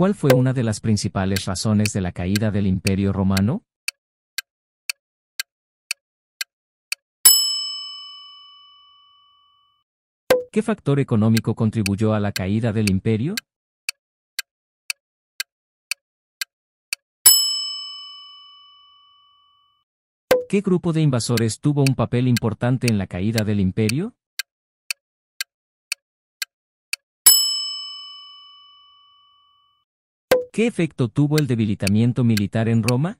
¿Cuál fue una de las principales razones de la caída del Imperio Romano? ¿Qué factor económico contribuyó a la caída del imperio? ¿Qué grupo de invasores tuvo un papel importante en la caída del imperio? ¿Qué efecto tuvo el debilitamiento militar en Roma?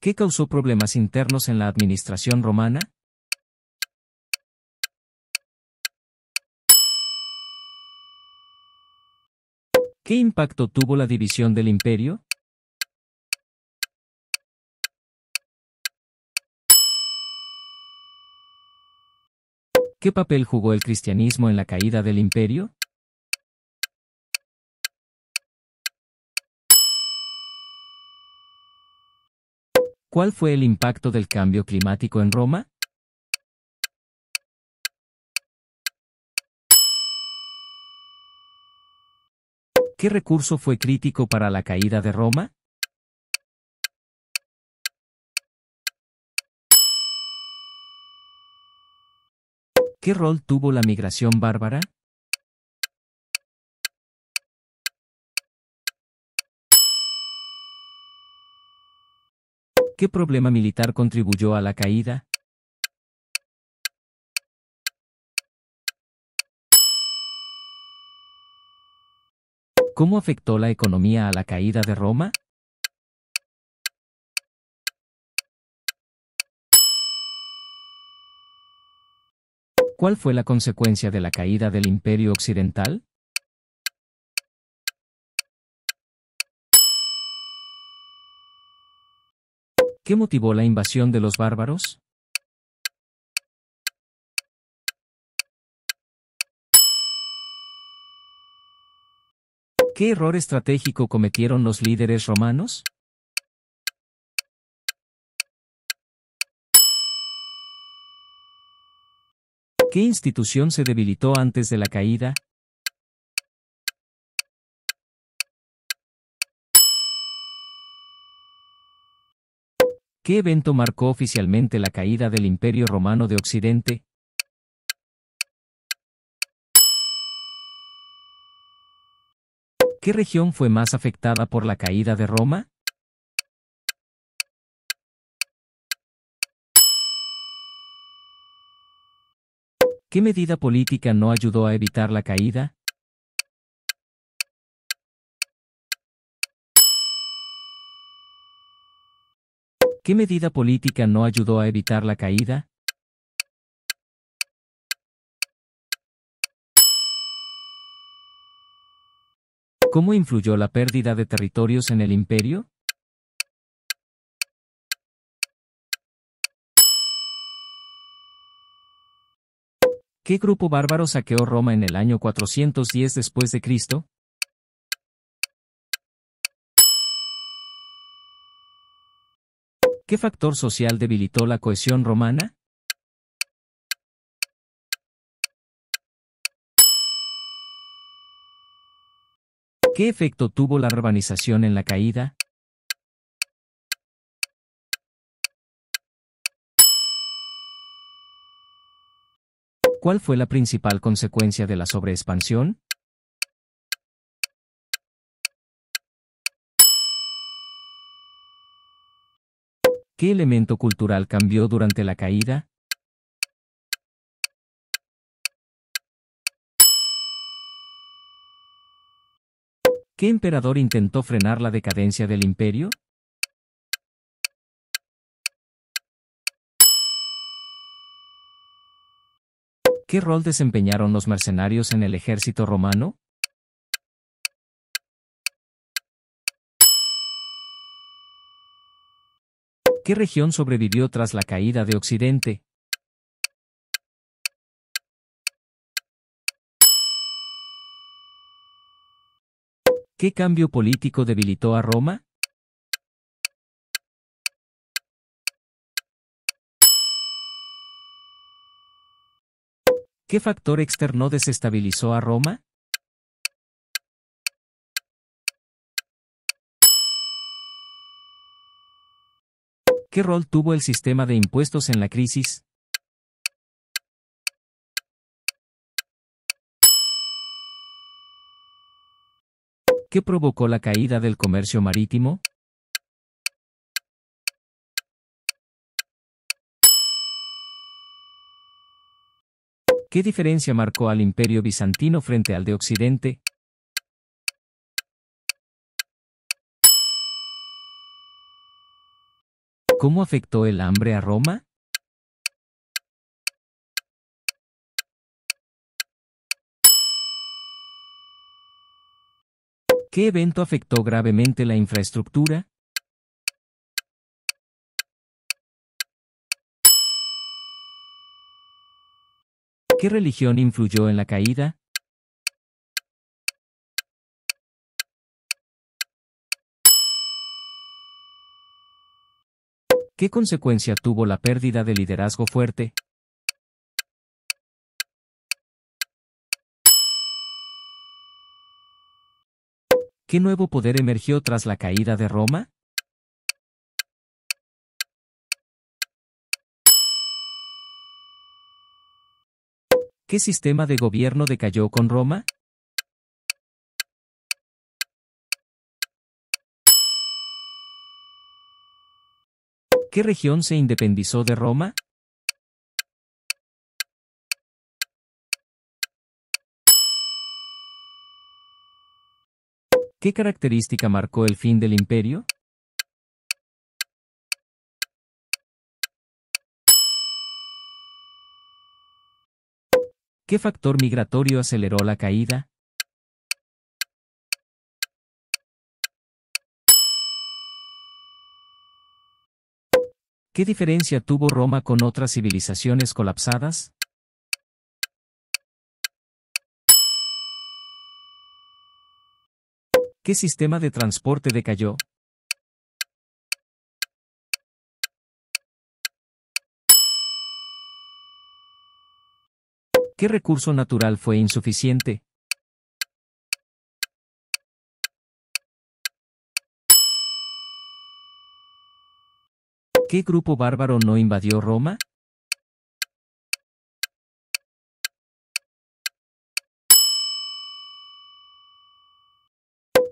¿Qué causó problemas internos en la administración romana? ¿Qué impacto tuvo la división del imperio? ¿Qué papel jugó el cristianismo en la caída del imperio? ¿Cuál fue el impacto del cambio climático en Roma? ¿Qué recurso fue crítico para la caída de Roma? ¿Qué rol tuvo la migración bárbara? ¿Qué problema militar contribuyó a la caída? ¿Cómo afectó la economía a la caída de Roma? ¿Cuál fue la consecuencia de la caída del Imperio Occidental? ¿Qué motivó la invasión de los bárbaros? ¿Qué error estratégico cometieron los líderes romanos? ¿Qué institución se debilitó antes de la caída? ¿Qué evento marcó oficialmente la caída del Imperio Romano de Occidente? ¿Qué región fue más afectada por la caída de Roma? ¿Qué medida política no ayudó a evitar la caída? ¿Qué medida política no ayudó a evitar la caída? ¿Cómo influyó la pérdida de territorios en el imperio? ¿Qué grupo bárbaro saqueó Roma en el año 410 después de Cristo? ¿Qué factor social debilitó la cohesión romana? ¿Qué efecto tuvo la urbanización en la caída? ¿Cuál fue la principal consecuencia de la sobreexpansión? ¿Qué elemento cultural cambió durante la caída? ¿Qué emperador intentó frenar la decadencia del imperio? ¿Qué rol desempeñaron los mercenarios en el ejército romano? ¿Qué región sobrevivió tras la caída de Occidente? ¿Qué cambio político debilitó a Roma? ¿Qué factor externo desestabilizó a Roma? ¿Qué rol tuvo el sistema de impuestos en la crisis? ¿Qué provocó la caída del comercio marítimo? ¿Qué diferencia marcó al imperio bizantino frente al de Occidente? ¿Cómo afectó el hambre a Roma? ¿Qué evento afectó gravemente la infraestructura? ¿Qué religión influyó en la caída? ¿Qué consecuencia tuvo la pérdida de liderazgo fuerte? ¿Qué nuevo poder emergió tras la caída de Roma? ¿Qué sistema de gobierno decayó con Roma? ¿Qué región se independizó de Roma? ¿Qué característica marcó el fin del imperio? ¿Qué factor migratorio aceleró la caída? ¿Qué diferencia tuvo Roma con otras civilizaciones colapsadas? ¿Qué sistema de transporte decayó? ¿Qué recurso natural fue insuficiente? ¿Qué grupo bárbaro no invadió Roma?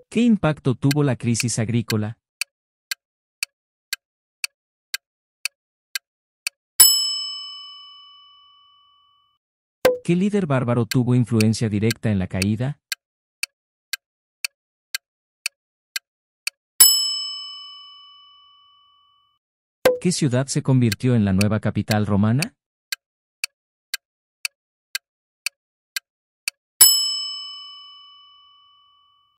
¿Qué impacto tuvo la crisis agrícola? ¿Qué líder bárbaro tuvo influencia directa en la caída? ¿Qué ciudad se convirtió en la nueva capital romana?